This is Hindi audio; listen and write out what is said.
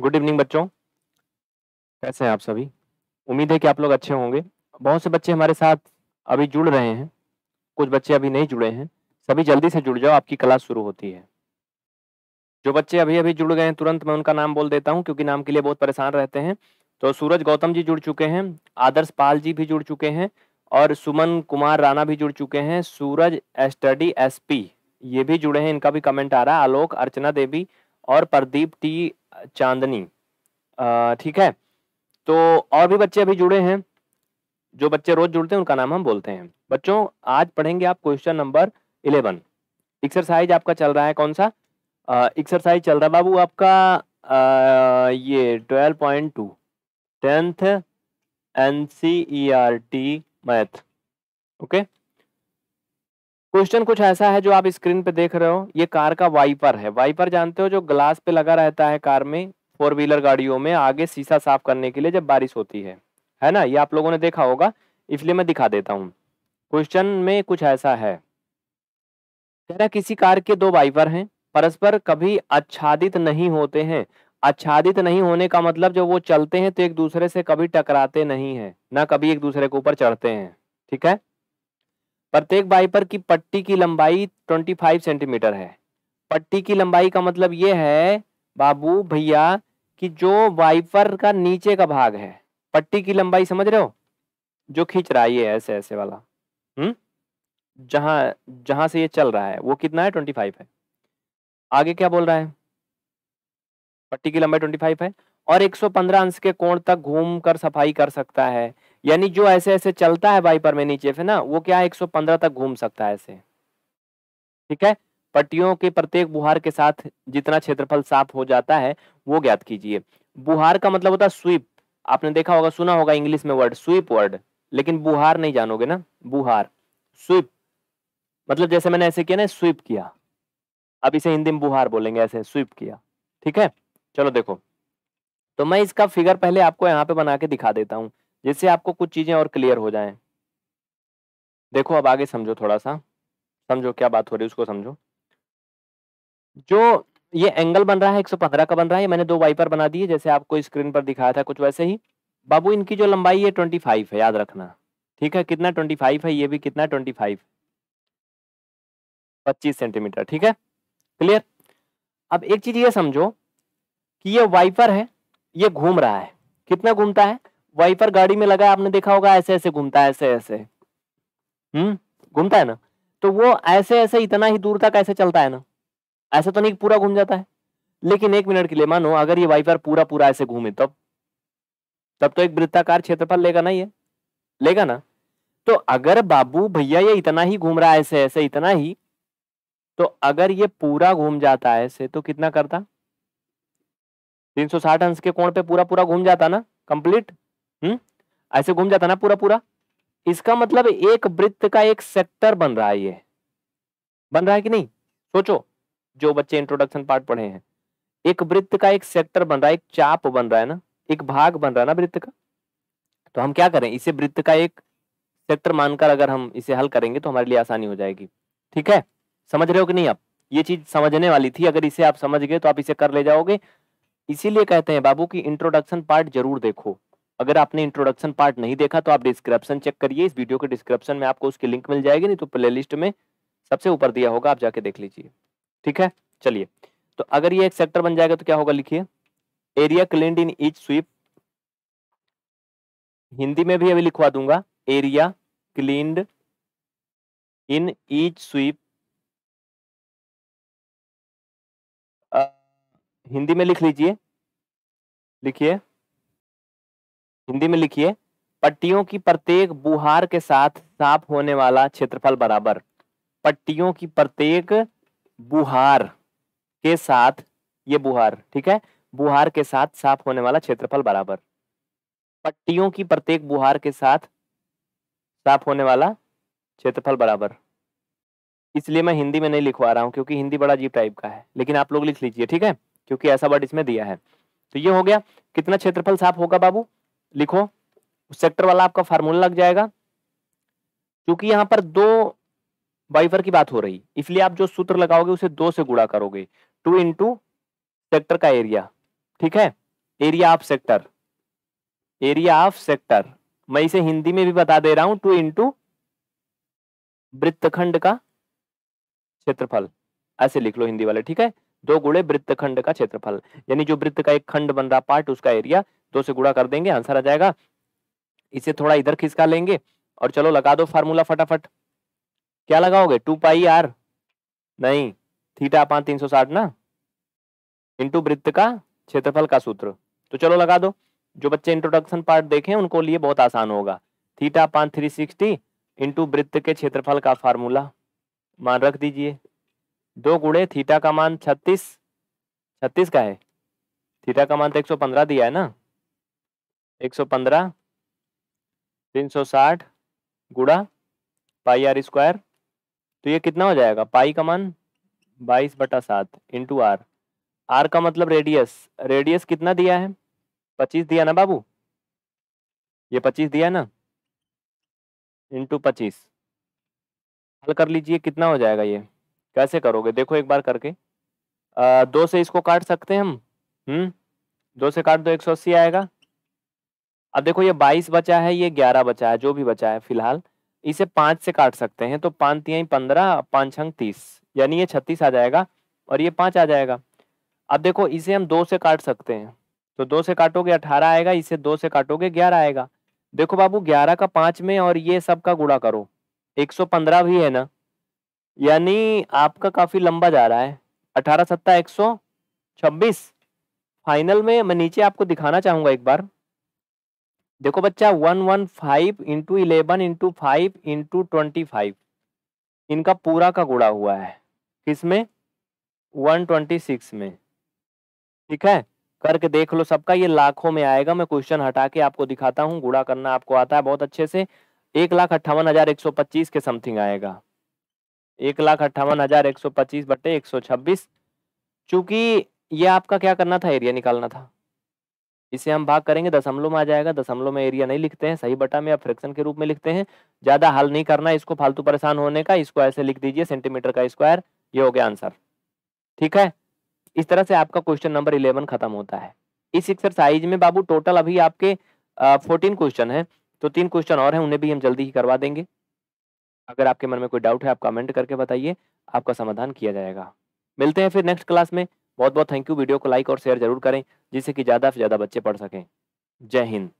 गुड इवनिंग बच्चों कैसे हैं आप सभी उम्मीद है कि आप लोग अच्छे होंगे बहुत से बच्चे हमारे साथ अभी जुड़ रहे हैं कुछ बच्चे अभी नहीं जुड़े हैं सभी जल्दी से जुड़ जाओ आपकी क्लास शुरू होती है जो बच्चे अभी अभी जुड़ गए हैं तुरंत मैं उनका नाम बोल देता हूं क्योंकि नाम के लिए बहुत परेशान रहते हैं तो सूरज गौतम जी जुड़ चुके हैं आदर्श पाल जी भी जुड़ चुके हैं और सुमन कुमार राणा भी जुड़ चुके हैं सूरज स्टडी एस ये भी जुड़े हैं इनका भी कमेंट आ रहा है आलोक अर्चना देवी और प्रदीप टी चांदनी ठीक है तो और भी बच्चे अभी जुड़े हैं जो बच्चे रोज जुड़ते हैं उनका नाम हम बोलते हैं बच्चों आज पढ़ेंगे आप क्वेश्चन नंबर इलेवन एक्सरसाइज आपका चल रहा है कौन सा एक्सरसाइज चल रहा है बाबू आपका आ, ये twelve point two tenth N C E R T math okay question कुछ ऐसा है जो आप स्क्रीन पे देख रहे हो ये कार का वाइपर है वाइपर जानते हो जो ग्लास पे लगा रहता है कार में फोर व्हीलर गाड़ियों में आगे शीशा साफ करने के लिए जब बारिश होती है है ना ये आप लोगों ने देखा होगा इसलिए मैं दिखा देता हूँ क्वेश्चन में कुछ ऐसा है कह किसी कार के दो वाइपर हैं परस्पर कभी आच्छादित नहीं होते हैं आच्छादित नहीं होने का मतलब जब वो चलते हैं तो एक दूसरे से कभी टकराते नहीं है ना कभी एक दूसरे के ऊपर चढ़ते हैं ठीक है प्रत्येक वाइपर की पट्टी की लंबाई 25 सेंटीमीटर है पट्टी की लंबाई का मतलब ये है बाबू भैया कि जो वाइपर का नीचे का भाग है पट्टी की लंबाई समझ रहे हो जो खींच रहा है ये ऐसे ऐसे वाला हम्म जहां जहां से ये चल रहा है वो कितना है ट्वेंटी फाइव है आगे क्या बोल रहा है पट्टी की लंबाई ट्वेंटी फाइव है और एक सौ पंद्रह अंश के कोण तक घूम कर सफाई कर सकता है यानी जो ऐसे ऐसे चलता है वाइपर में नीचे फिर ना वो क्या है 115 तक घूम सकता है ऐसे ठीक है पट्टियों के प्रत्येक बुहार के साथ जितना क्षेत्रफल साफ हो जाता है वो ज्ञात कीजिए बुहार का मतलब होता है स्वीप आपने देखा होगा सुना होगा इंग्लिश में वर्ड स्वीप वर्ड लेकिन बुहार नहीं जानोगे ना बुहार स्वीप मतलब जैसे मैंने ऐसे किया ना स्वीप किया अब इसे हिंदी में बुहार बोलेंगे ऐसे स्वीप किया ठीक है चलो देखो तो मैं इसका फिगर पहले आपको यहाँ पे बना के दिखा देता हूँ जिससे आपको कुछ चीज़ें और क्लियर हो जाएं देखो अब आगे समझो थोड़ा सा समझो क्या बात हो रही है उसको समझो जो ये एंगल बन रहा है 115 का बन रहा है मैंने दो वाइपर बना दिए जैसे आपको स्क्रीन पर दिखाया था कुछ वैसे ही बाबू इनकी जो लंबाई है फाइव है याद रखना ठीक है कितना फाइव है ये भी कितना फाइव पच्चीस सेंटीमीटर ठीक है क्लियर अब एक चीज ये समझो कि ये वाइपर है ये घूम रहा है कितना घूमता है वाइपर गाड़ी में लगा आपने देखा होगा ऐसे ऐसे घूमता है ऐसे ऐसे हम्म घूमता है ना तो वो ऐसे ऐसे इतना ही दूर तक ऐसे चलता है ना ऐसे तो नहीं पूरा घूम जाता है लेकिन एक मिनट के लिए मानो अगर ये वाइपर पूरा पूरा ऐसे घूमे तब तब तो एक वृत्ताकार क्षेत्रफल लेगा ना ये लेगा ना तो अगर बाबू भैया ये इतना ही घूम रहा है ऐसे ऐसे इतना ही तो अगर ये पूरा घूम जाता है ऐसे तो कितना करता 360 अंश के कोण पे पूरा पूरा घूम जाता ना कंप्लीट हम्म ऐसे घूम जाता ना पूरा पूरा इसका मतलब एक वृत्त का एक सेक्टर बन रहा है ये बन रहा है कि नहीं सोचो जो बच्चे इंट्रोडक्शन पार्ट पढ़े हैं एक वृत्त का एक सेक्टर बन रहा है एक चाप बन रहा है ना एक भाग बन रहा है ना वृत्त का तो हम क्या करें इसे वृत्त का एक सेक्टर मानकर अगर हम इसे हल करेंगे तो हमारे लिए आसानी हो जाएगी ठीक है समझ रहे हो कि नहीं आप ये चीज समझने वाली थी अगर इसे आप समझ गए तो आप इसे कर ले जाओगे इसीलिए कहते हैं बाबू की इंट्रोडक्शन पार्ट जरूर देखो अगर आपने इंट्रोडक्शन पार्ट नहीं देखा तो आप डिस्क्रिप्शन चेक करिए इस वीडियो के डिस्क्रिप्शन में आपको उसकी लिंक मिल जाएगी नहीं तो प्लेलिस्ट में सबसे ऊपर दिया होगा आप जाके देख लीजिए ठीक है चलिए तो अगर ये एक सेक्टर बन जाएगा तो क्या होगा लिखिए area cleaned in each sweep Hindi में भी अभी लिखवा दूंगा area cleaned in each sweep Hindi में लिख लीजिए लिखिए हिंदी में लिखिए पट्टियों की प्रत्येक बुहार के साथ साफ होने वाला क्षेत्रफल बराबर पट्टियों की प्रत्येक बुहार के साथ ये बुहार ठीक है बुहार के साथ साफ होने वाला क्षेत्रफल बराबर पट्टियों की प्रत्येक बुहार के साथ साफ होने वाला क्षेत्रफल बराबर इसलिए मैं हिंदी में नहीं लिखवा रहा हूँ क्योंकि हिंदी बड़ा अजीब टाइप का है लेकिन आप लोग लिख लीजिए ठीक है क्योंकि ऐसा वर्ड इसमें दिया है तो ये हो गया कितना क्षेत्रफल साफ होगा बाबू लिखो सेक्टर वाला आपका फार्मूला लग जाएगा क्योंकि यहाँ पर दो वाइफर की बात हो रही इसलिए आप जो सूत्र लगाओगे उसे दो से गुड़ा करोगे टू इंटू सेक्टर का एरिया ठीक है area of sector area of sector मैं इसे हिंदी में भी बता दे रहा हूं टू इंटू वृत्तखंड का क्षेत्रफल ऐसे लिख लो हिंदी वाले ठीक है दो गुड़े वृत्तखंड का क्षेत्रफल यानी जो वृत्त का एक खंड बन रहा पार्ट उसका एरिया दो से गुड़ा कर देंगे आंसर आ जाएगा इसे थोड़ा इधर खिसका लेंगे और चलो लगा दो फार्मूला फटाफट क्या लगाओगे टू पाई आर नहीं थीटा पांच तीन सौ साठ ना इंटू वृत्त का क्षेत्रफल का सूत्र तो चलो लगा दो जो बच्चे इंट्रोडक्शन पार्ट देखें उनको लिए बहुत आसान होगा थीटा पांच थ्री सिक्सटी इंटू वृत्त के क्षेत्रफल का फार्मूला मान रख दीजिए दो गुड़े थीटा का मान छत्तीस छत्तीस का है थीटा का मान तो एक सौ पंद्रह दिया है ना एक सौ पंद्रह तीन सौ साठ गुड़ा पाई आर स्क्वायर तो ये कितना हो जाएगा पाई का मान बाईस बटा सात इंटू आर आर का मतलब रेडियस रेडियस कितना दिया है पच्चीस दिया ना बाबू ये पच्चीस दिया ना इंटू पच्चीस हल कर लीजिए कितना हो जाएगा ये कैसे करोगे देखो एक बार करके आ, दो से इसको काट सकते हैं हम हम्म दो से काट दो एक सौ अस्सी आएगा अब देखो ये बाईस बचा है ये ग्यारह बचा है जो भी बचा है फिलहाल इसे पांच से काट सकते हैं तो पांच तीन पंद्रह पांच अंक तीस यानी ये छत्तीस आ जाएगा और ये पांच आ जाएगा अब देखो इसे हम दो से काट सकते हैं तो दो से काटोगे अठारह आएगा इसे दो से काटोगे ग्यारह आएगा देखो बाबू ग्यारह का पांच में और ये सब का गुड़ा करो एक सौ पंद्रह भी है ना यानी आपका काफ़ी लंबा जा रहा है अठारह सत्ता एक सौ छब्बीस फाइनल में मैं नीचे आपको दिखाना चाहूंगा एक बार देखो बच्चा one one five into eleven into five into twenty five इनका पूरा का गुड़ा हुआ है किसमें वन ट्वेंटी सिक्स में ठीक है करके देख लो सबका ये लाखों में आएगा मैं क्वेश्चन हटा के आपको दिखाता हूँ गुड़ा करना आपको आता है बहुत अच्छे से एक लाख अट्ठावन हजार एक सौ पच्चीस के समथिंग आएगा एक लाख अट्ठावन हजार एक सौ पच्चीस बटे एक सौ छब्बीस चूंकि ये आपका क्या करना था एरिया निकालना था इसे हम भाग करेंगे दशमलव में आ जाएगा दशमलव में एरिया नहीं लिखते हैं सही बटा में या फ्रैक्शन के रूप में लिखते हैं ज्यादा हल नहीं करना इसको फालतू परेशान होने का इसको ऐसे लिख दीजिए सेंटीमीटर का स्क्वायर ये हो गया आंसर ठीक है इस तरह से आपका क्वेश्चन नंबर इलेवन खत्म होता है इस एक्सरसाइज में बाबू टोटल अभी आपके फोर्टीन क्वेश्चन है तो तीन क्वेश्चन और हैं उन्हें भी हम जल्दी ही करवा देंगे अगर आपके मन में कोई डाउट है आप कमेंट करके बताइए आपका समाधान किया जाएगा मिलते हैं फिर नेक्स्ट क्लास में बहुत बहुत थैंक यू वीडियो को लाइक और शेयर जरूर करें जिससे कि ज़्यादा से ज़्यादा बच्चे पढ़ सकें जय हिंद